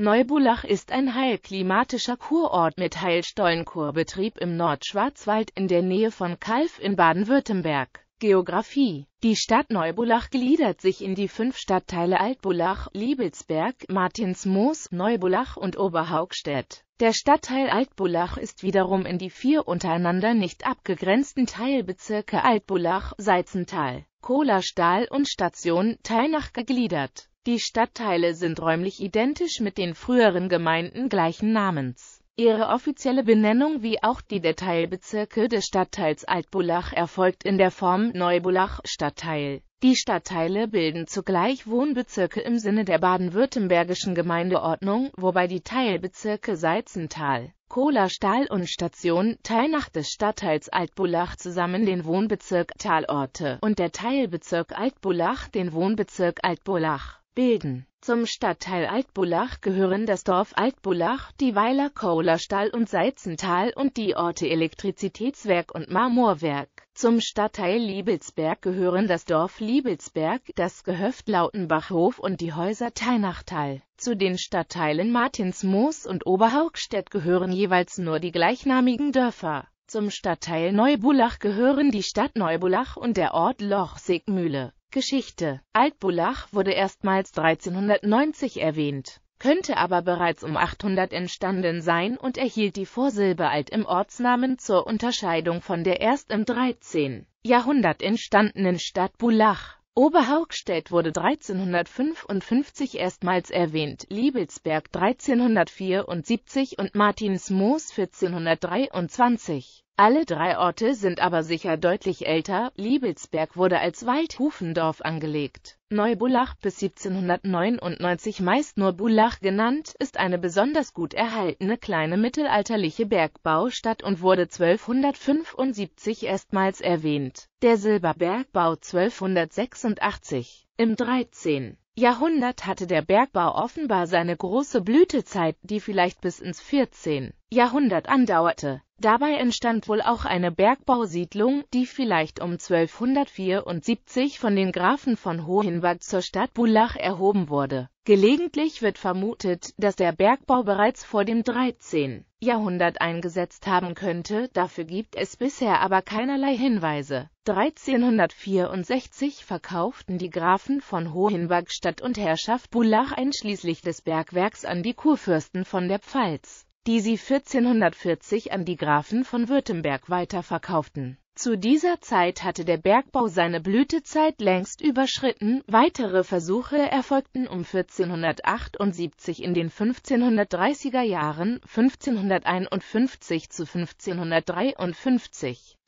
Neubulach ist ein heilklimatischer Kurort mit Heilstollenkurbetrieb im Nordschwarzwald in der Nähe von Kalf in Baden-Württemberg. Geografie Die Stadt Neubulach gliedert sich in die fünf Stadtteile Altbulach, Liebelsberg, Martinsmoos, Neubulach und Oberhaugstedt. Der Stadtteil Altbulach ist wiederum in die vier untereinander nicht abgegrenzten Teilbezirke Altbulach, Seizental, Kohlerstahl und Station Teilnach gegliedert die Stadtteile sind räumlich identisch mit den früheren Gemeinden gleichen Namens. Ihre offizielle Benennung wie auch die der Teilbezirke des Stadtteils Altbulach erfolgt in der Form Neubulach-Stadtteil. Die Stadtteile bilden zugleich Wohnbezirke im Sinne der baden-württembergischen Gemeindeordnung, wobei die Teilbezirke Salzental, Kohlerstahl und Station Teilnach des Stadtteils Altbulach zusammen den Wohnbezirk Talorte und der Teilbezirk Altbulach den Wohnbezirk Altbulach bilden. Zum Stadtteil Altbulach gehören das Dorf Altbulach, die Weiler Kohlerstall und Seitzental und die Orte Elektrizitätswerk und Marmorwerk. Zum Stadtteil Liebelsberg gehören das Dorf Liebelsberg, das Gehöft Lautenbachhof und die Häuser Teinachtal. Zu den Stadtteilen Martinsmoos und Oberhaugstedt gehören jeweils nur die gleichnamigen Dörfer. Zum Stadtteil Neubulach gehören die Stadt Neubulach und der Ort Lochsigmühle. Geschichte. Altbulach wurde erstmals 1390 erwähnt, könnte aber bereits um 800 entstanden sein und erhielt die Vorsilbe alt im Ortsnamen zur Unterscheidung von der erst im 13. Jahrhundert entstandenen Stadt Bulach Oberhaugstedt wurde 1355 erstmals erwähnt, Liebelsberg 1374 und Martinsmoos 1423. Alle drei Orte sind aber sicher deutlich älter, Liebelsberg wurde als Waldhufendorf angelegt Neubulach bis 1799 meist nur Bulach genannt, ist eine besonders gut erhaltene kleine mittelalterliche Bergbaustadt und wurde 1275 erstmals erwähnt. Der Silberbergbau 1286. Im 13. Jahrhundert hatte der Bergbau offenbar seine große Blütezeit, die vielleicht bis ins 14. Jahrhundert andauerte. Dabei entstand wohl auch eine Bergbausiedlung, die vielleicht um 1274 von den Grafen von Hohenwag zur Stadt Bullach erhoben wurde. Gelegentlich wird vermutet, dass der Bergbau bereits vor dem 13. Jahrhundert eingesetzt haben könnte, dafür gibt es bisher aber keinerlei Hinweise. 1364 verkauften die Grafen von Hohenwag Stadt und Herrschaft Bullach einschließlich des Bergwerks an die Kurfürsten von der Pfalz die sie 1440 an die Grafen von Württemberg weiterverkauften. Zu dieser Zeit hatte der Bergbau seine Blütezeit längst überschritten, weitere Versuche erfolgten um 1478 in den 1530er Jahren, 1551 zu 1553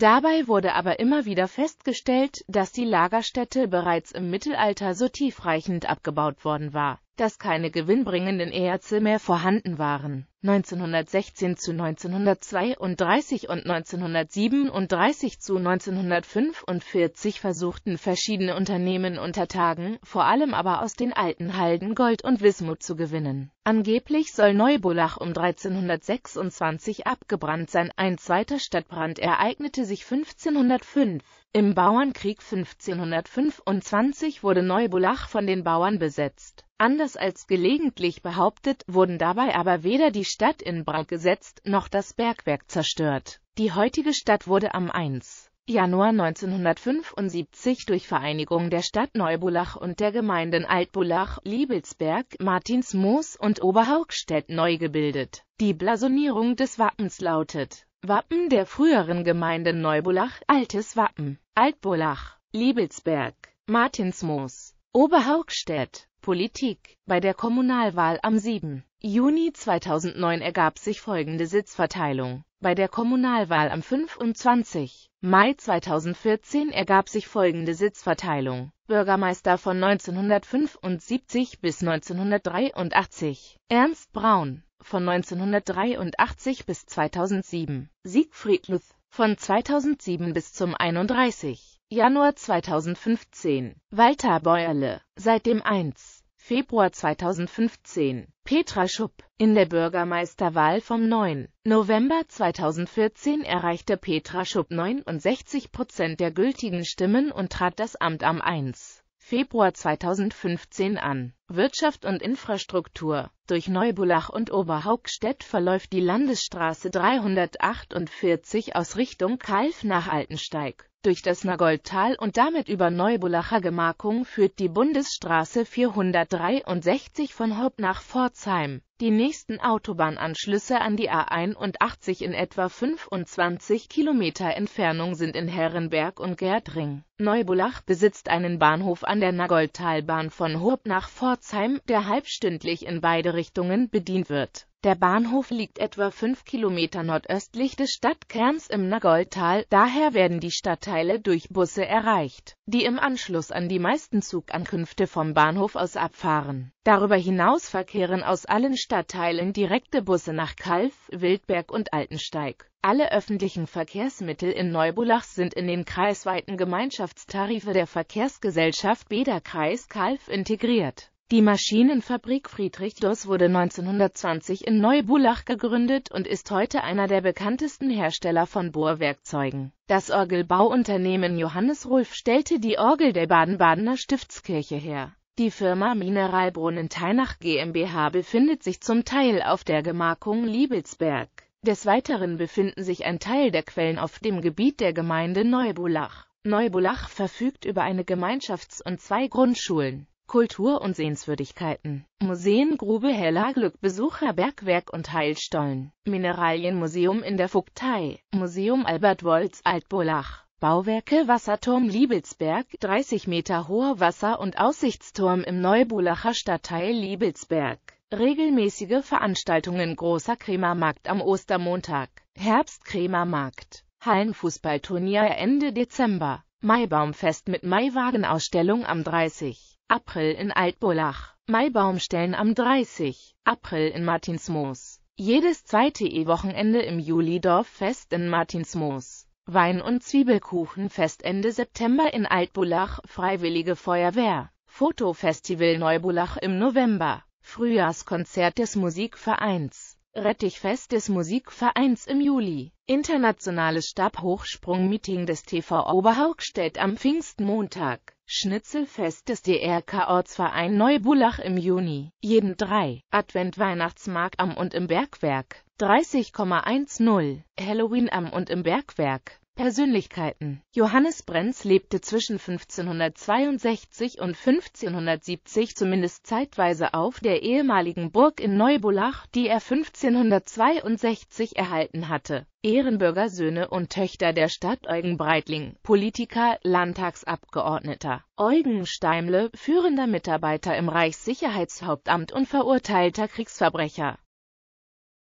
Dabei wurde aber immer wieder festgestellt, dass die Lagerstätte bereits im Mittelalter so tiefreichend abgebaut worden war, dass keine gewinnbringenden Erze mehr vorhanden waren. 1916 zu 1932 und 1937 zu 1945 versuchten verschiedene Unternehmen unter Tagen, vor allem aber aus den alten Halden Gold und Wismut zu gewinnen. Angeblich soll Neubulach um 1326 abgebrannt sein, ein zweiter Stadtbrand ereignete sich 1505. Im Bauernkrieg 1525 wurde Neubulach von den Bauern besetzt. Anders als gelegentlich behauptet, wurden dabei aber weder die Stadt in Brand gesetzt, noch das Bergwerk zerstört. Die heutige Stadt wurde am 1. Januar 1975 durch Vereinigung der Stadt Neubulach und der Gemeinden Altbulach, Liebelsberg, Martinsmoos und Oberhaugstedt neu gebildet. Die Blasonierung des Wappens lautet Wappen der früheren Gemeinde Neubulach, Altes Wappen, Altbulach, Liebelsberg, Martinsmoos, Oberhaugstedt, Politik. Bei der Kommunalwahl am 7. Juni 2009 ergab sich folgende Sitzverteilung. Bei der Kommunalwahl am 25. Mai 2014 ergab sich folgende Sitzverteilung. Bürgermeister von 1975 bis 1983 Ernst Braun von 1983 bis 2007, Siegfried Luth von 2007 bis zum 31. Januar 2015, Walter Bäuerle, seit dem 1. Februar 2015, Petra Schupp. In der Bürgermeisterwahl vom 9. November 2014 erreichte Petra Schupp 69 Prozent der gültigen Stimmen und trat das Amt am 1. Februar 2015 an. Wirtschaft und Infrastruktur. Durch Neubulach und Oberhauptstädt verläuft die Landesstraße 348 aus Richtung Kalf nach Altensteig. Durch das Nagoldtal und damit über Neubulacher Gemarkung führt die Bundesstraße 463 von Haupt nach Pforzheim. Die nächsten Autobahnanschlüsse an die A81 in etwa 25 Kilometer Entfernung sind in Herrenberg und Gerdring. Neubulach besitzt einen Bahnhof an der Nagoldtalbahn von Hurb nach Pforzheim, der halbstündlich in beide Richtungen bedient wird. Der Bahnhof liegt etwa fünf Kilometer nordöstlich des Stadtkerns im Nagoldtal, daher werden die Stadtteile durch Busse erreicht, die im Anschluss an die meisten Zugankünfte vom Bahnhof aus abfahren. Darüber hinaus verkehren aus allen Stadtteilen direkte Busse nach Kalf, Wildberg und Altensteig. Alle öffentlichen Verkehrsmittel in Neubulach sind in den kreisweiten Gemeinschaftstarife der Verkehrsgesellschaft Bederkreis Kalf integriert. Die Maschinenfabrik Friedrich Doss wurde 1920 in Neubulach gegründet und ist heute einer der bekanntesten Hersteller von Bohrwerkzeugen. Das Orgelbauunternehmen Johannes Rulf stellte die Orgel der Baden-Badener Stiftskirche her. Die Firma Mineralbrunnen Teinach GmbH befindet sich zum Teil auf der Gemarkung Liebelsberg. Des Weiteren befinden sich ein Teil der Quellen auf dem Gebiet der Gemeinde Neubulach. Neubulach verfügt über eine Gemeinschafts- und zwei Grundschulen. Kultur- und Sehenswürdigkeiten. Museen Grube Hellerglück Besucher Bergwerk und Heilstollen. Mineralienmuseum in der Vogtei. Museum Albert Wolz Altbulach. Bauwerke Wasserturm Liebelsberg, 30 Meter hoher Wasser- und Aussichtsturm im Neubulacher Stadtteil Liebelsberg. Regelmäßige Veranstaltungen Großer Krämermarkt am Ostermontag, Herbst-Krämermarkt, Hallenfußballturnier Ende Dezember, Maibaumfest mit Maiwagenausstellung am 30. April in Altbolach, Maibaumstellen am 30. April in Martinsmoos, jedes zweite E-Wochenende im Julidorffest in Martinsmoos. Wein- und Zwiebelkuchenfest Ende September in Altbulach, Freiwillige Feuerwehr, Fotofestival Neubulach im November. Frühjahrskonzert des Musikvereins Rettichfest des Musikvereins im Juli, internationales Stabhochsprung-Meeting des TV Oberhaugstedt am Pfingstmontag, Schnitzelfest des DRK-Ortsverein Neubulach im Juni, jeden 3. Advent-Weihnachtsmarkt am und im Bergwerk, 30,10, Halloween am und im Bergwerk, Persönlichkeiten Johannes Brenz lebte zwischen 1562 und 1570 zumindest zeitweise auf der ehemaligen Burg in Neubulach, die er 1562 erhalten hatte. Ehrenbürgersöhne und Töchter der Stadt Eugen Breitling, Politiker, Landtagsabgeordneter, Eugen Steimle, führender Mitarbeiter im Reichssicherheitshauptamt und verurteilter Kriegsverbrecher